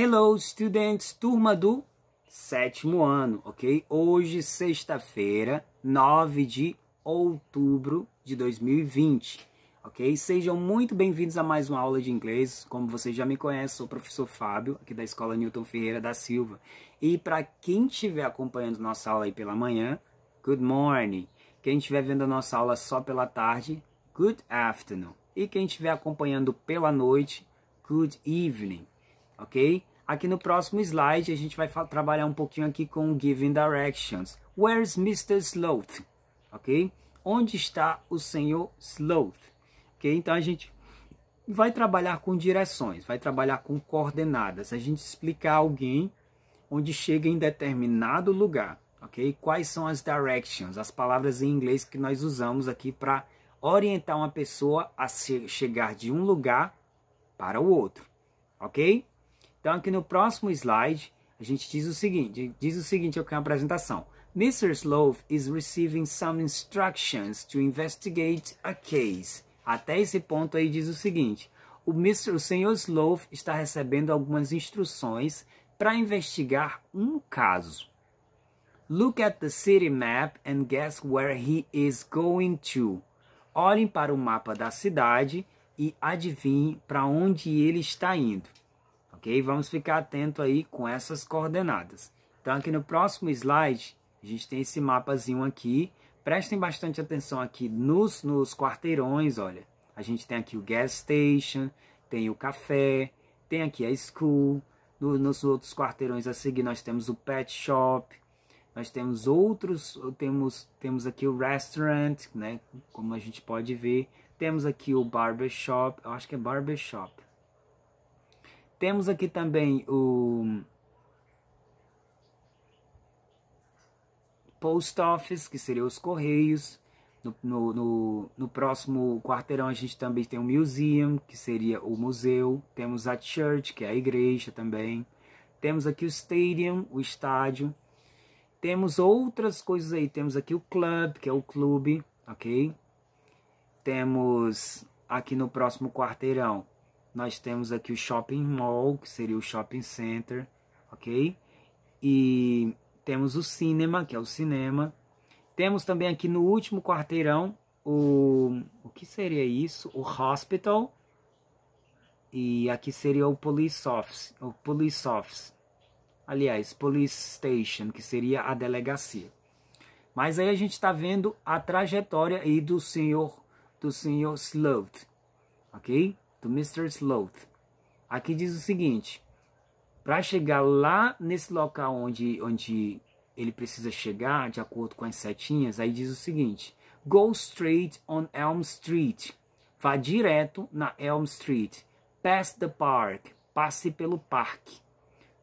Hello, students, turma do sétimo ano, ok? Hoje, sexta-feira, 9 de outubro de 2020, ok? Sejam muito bem-vindos a mais uma aula de inglês. Como vocês já me conhecem, sou o professor Fábio, aqui da Escola Newton Ferreira da Silva. E para quem estiver acompanhando nossa aula aí pela manhã, good morning. Quem estiver vendo a nossa aula só pela tarde, good afternoon. E quem estiver acompanhando pela noite, good evening ok? Aqui no próximo slide a gente vai trabalhar um pouquinho aqui com Giving Directions. Where's Mr. Sloth? Ok? Onde está o senhor Sloth? Ok? Então a gente vai trabalhar com direções, vai trabalhar com coordenadas. A gente explicar alguém onde chega em determinado lugar, ok? Quais são as directions, as palavras em inglês que nós usamos aqui para orientar uma pessoa a chegar de um lugar para o outro, ok? Então aqui no próximo slide a gente diz o seguinte, diz o seguinte aqui na apresentação. Mr. Slove is receiving some instructions to investigate a case. Até esse ponto aí diz o seguinte: o, Mr., o Sr. Slove está recebendo algumas instruções para investigar um caso. Look at the city map and guess where he is going to. Olhem para o mapa da cidade e adivinhem para onde ele está indo aí Vamos ficar atento aí com essas coordenadas. Então, aqui no próximo slide, a gente tem esse mapazinho aqui. Prestem bastante atenção aqui nos, nos quarteirões, olha. A gente tem aqui o gas station, tem o café, tem aqui a school. No, nos outros quarteirões a seguir nós temos o pet shop, nós temos outros, temos, temos aqui o restaurant, né? Como a gente pode ver. Temos aqui o barbershop, eu acho que é barbershop. Temos aqui também o Post Office, que seria os Correios. No, no, no, no, próximo quarteirão a gente também tem o Museum, que seria o museu. Temos a Church, que é a igreja também. Temos aqui o Stadium, o estádio. Temos outras coisas aí. Temos aqui o Club, que é o clube, ok? Temos aqui no próximo quarteirão nós temos aqui o shopping mall, que seria o shopping center, ok? E temos o cinema, que é o cinema. Temos também aqui no último quarteirão o, o que seria isso? O hospital. E aqui seria o police office, o police office. Aliás, police station, que seria a delegacia. Mas aí a gente está vendo a trajetória aí do senhor, do senhor Sloth, ok? do Mr. Sloth. Aqui diz o seguinte: para chegar lá nesse local onde, onde ele precisa chegar, de acordo com as setinhas, aí diz o seguinte: Go straight on Elm Street. Vá direto na Elm Street. Pass the park. Passe pelo parque.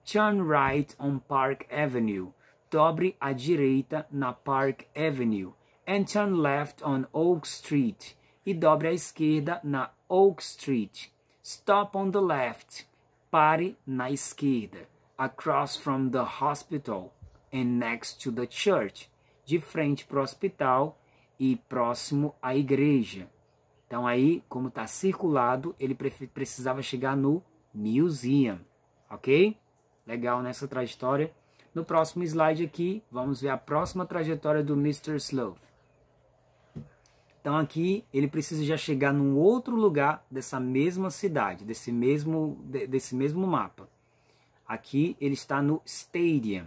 Turn right on Park Avenue. Dobre à direita na Park Avenue. And turn left on Oak Street. E dobre à esquerda na Oak Street. Stop on the left. Pare na esquerda. Across from the hospital and next to the church. De frente para o hospital e próximo à igreja. Então aí, como está circulado, ele precisava chegar no museum, ok? Legal nessa trajetória. No próximo slide aqui, vamos ver a próxima trajetória do Mr. Sloth. Então aqui ele precisa já chegar num outro lugar dessa mesma cidade, desse mesmo, desse mesmo mapa. Aqui ele está no Stadium,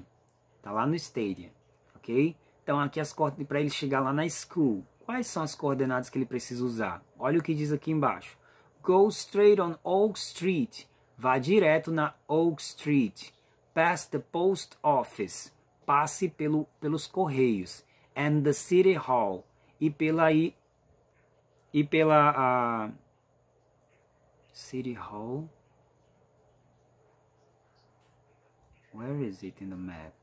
está lá no Stadium, ok? Então aqui as coordenadas para ele chegar lá na School. Quais são as coordenadas que ele precisa usar? Olha o que diz aqui embaixo. Go straight on Oak Street. Vá direto na Oak Street. Past the post office. Passe pelo, pelos correios. And the City Hall. E pela, e pela City Hall. Where is it in the map?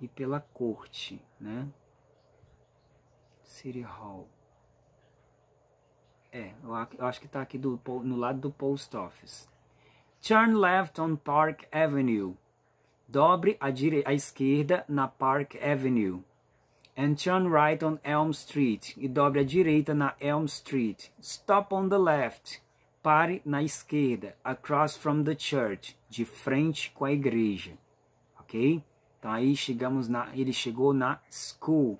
E pela corte, né? City Hall. É, eu acho que está aqui do, no lado do Post Office. Turn left on Park Avenue. Dobre à, à esquerda na Park Avenue and turn right on Elm Street e dobre à direita na Elm Street. Stop on the left. Pare na esquerda, across from the church, de frente com a igreja. OK? Então aí chegamos na ele chegou na school.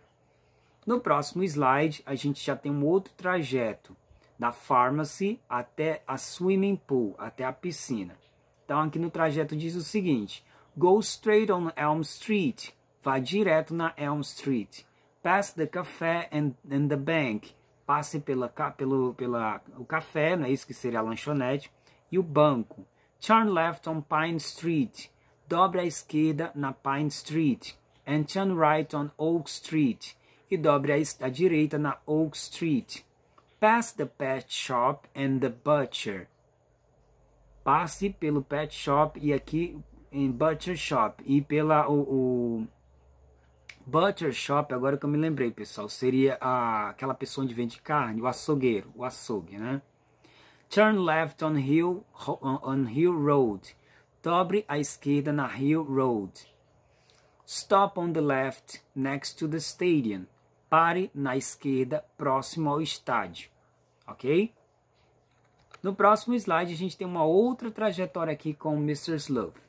No próximo slide, a gente já tem um outro trajeto da pharmacy até a swimming pool, até a piscina. Então aqui no trajeto diz o seguinte: Go straight on Elm Street Vá direto na Elm Street. Pass the Café and, and the Bank. Passe pela, pelo, pela, o café, não é isso que seria a lanchonete, e o banco. Turn left on Pine Street. Dobre à esquerda na Pine Street. And turn right on Oak Street. E dobre à, à direita na Oak Street. Pass the pet shop and the butcher. Passe pelo pet shop e aqui em butcher shop. E pela o, o Butcher shop, agora que eu me lembrei, pessoal, seria a, aquela pessoa onde vende carne, o açougueiro, o açougue, né? Turn left on Hill, on Hill Road. Dobre à esquerda na Hill Road. Stop on the left next to the stadium. Pare na esquerda próximo ao estádio. Ok? No próximo slide a gente tem uma outra trajetória aqui com o Mr. Slove.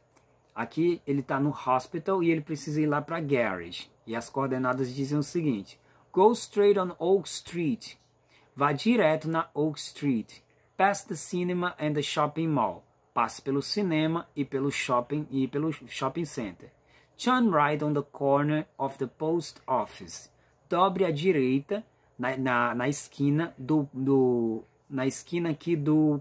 Aqui ele está no hospital e ele precisa ir lá para a garage. E as coordenadas dizem o seguinte: Go straight on Oak Street. Vá direto na Oak Street. Past the cinema and the shopping mall. Passe pelo cinema e pelo shopping e pelo shopping center. Turn right on the corner of the post office. Dobre à direita na, na, na esquina do, do na esquina aqui do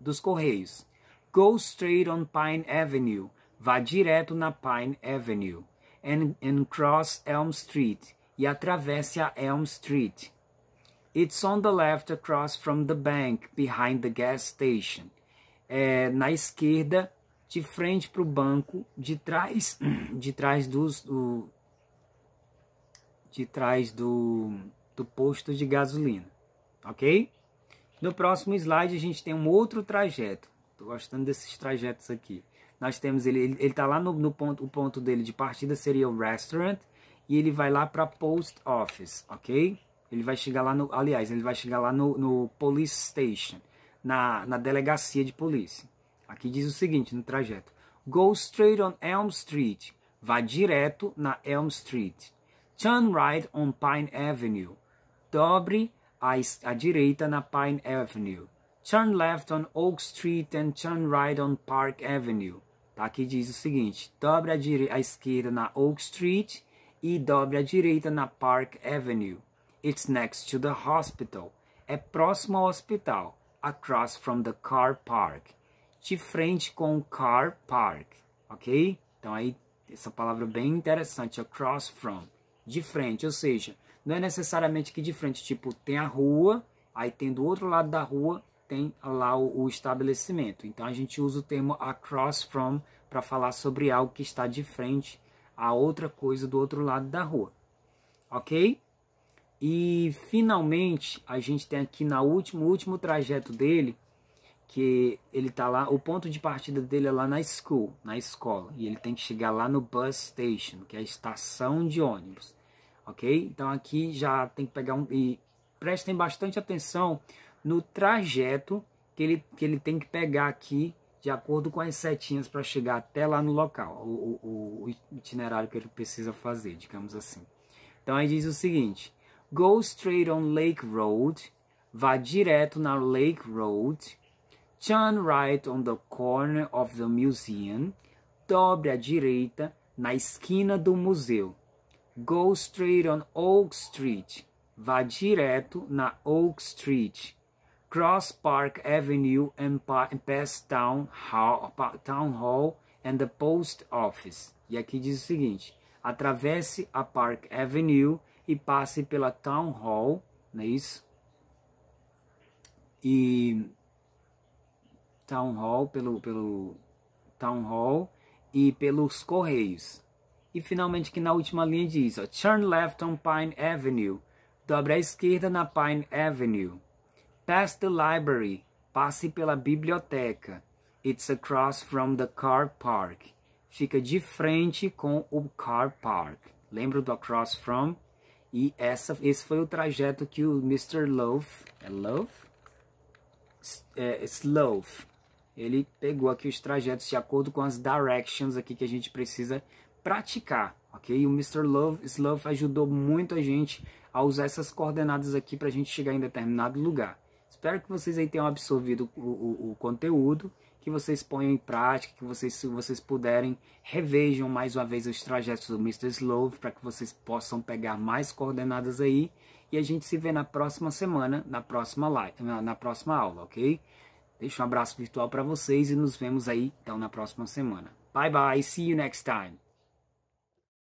dos correios. Go straight on Pine Avenue. Vá direto na Pine Avenue and, and cross Elm Street e atravesse a Elm Street. It's on the left across from the bank, behind the gas station. É, na esquerda, de frente para o banco, de trás, de trás dos, do, de trás do, do posto de gasolina, ok? No próximo slide a gente tem um outro trajeto. Tô gostando desses trajetos aqui. Nós temos ele, ele, ele tá lá no, no, ponto, o ponto dele de partida seria o restaurant e ele vai lá para post office, ok? Ele vai chegar lá no, aliás, ele vai chegar lá no, no police station, na, na delegacia de polícia. Aqui diz o seguinte no trajeto: Go straight on Elm Street. Vá direto na Elm Street. Turn right on Pine Avenue. Dobre à direita na Pine Avenue turn left on Oak Street and turn right on Park Avenue. Tá? aqui diz o seguinte: dobre à, à esquerda na Oak Street e dobre à direita na Park Avenue. It's next to the hospital. É próximo ao hospital. Across from the car park. De frente com o car park. Ok? Então aí essa palavra bem interessante, across from, de frente, ou seja, não é necessariamente que de frente, tipo, tem a rua, aí tem do outro lado da rua tem lá o, o estabelecimento. Então a gente usa o termo across from para falar sobre algo que está de frente a outra coisa do outro lado da rua. Ok? E finalmente a gente tem aqui na último último trajeto dele que ele tá lá, o ponto de partida dele é lá na school, na escola, e ele tem que chegar lá no bus station, que é a estação de ônibus, ok? Então aqui já tem que pegar um e prestem bastante atenção no trajeto que ele, que ele tem que pegar aqui, de acordo com as setinhas, para chegar até lá no local, o, o, o itinerário que ele precisa fazer, digamos assim. Então aí diz o seguinte: Go straight on Lake Road, vá direto na Lake Road, turn right on the corner of the museum, dobre à direita na esquina do museu. Go straight on Oak Street, vá direto na Oak Street cross Park Avenue and, pa and town hall, town hall and the Post Office. E aqui diz o seguinte: atravesse a Park Avenue e passe pela Town Hall, não é isso? E Town Hall pelo pelo Town Hall e pelos correios. E finalmente que na última linha diz, ó, turn left on Pine Avenue. Dobre à esquerda na Pine Avenue. Pass the library. Passe pela biblioteca. It's across from the car park. Fica de frente com o car park. Lembra do across from? E essa, esse foi o trajeto que o Mr. Loaf, é Loaf? É, Sloth. Ele pegou aqui os trajetos de acordo com as directions aqui que a gente precisa praticar, ok? O Mr. Love, Sloth ajudou muito a gente a usar essas coordenadas aqui para a gente chegar em determinado lugar. Espero que vocês aí tenham absorvido o, o, o conteúdo, que vocês ponham em prática, que vocês, se vocês puderem, revejam mais uma vez os trajetos do Mr. Slove para que vocês possam pegar mais coordenadas aí. E a gente se vê na próxima semana, na próxima live, na, na próxima aula, ok? Deixo um abraço virtual para vocês e nos vemos aí então na próxima semana. Bye bye, see you next time.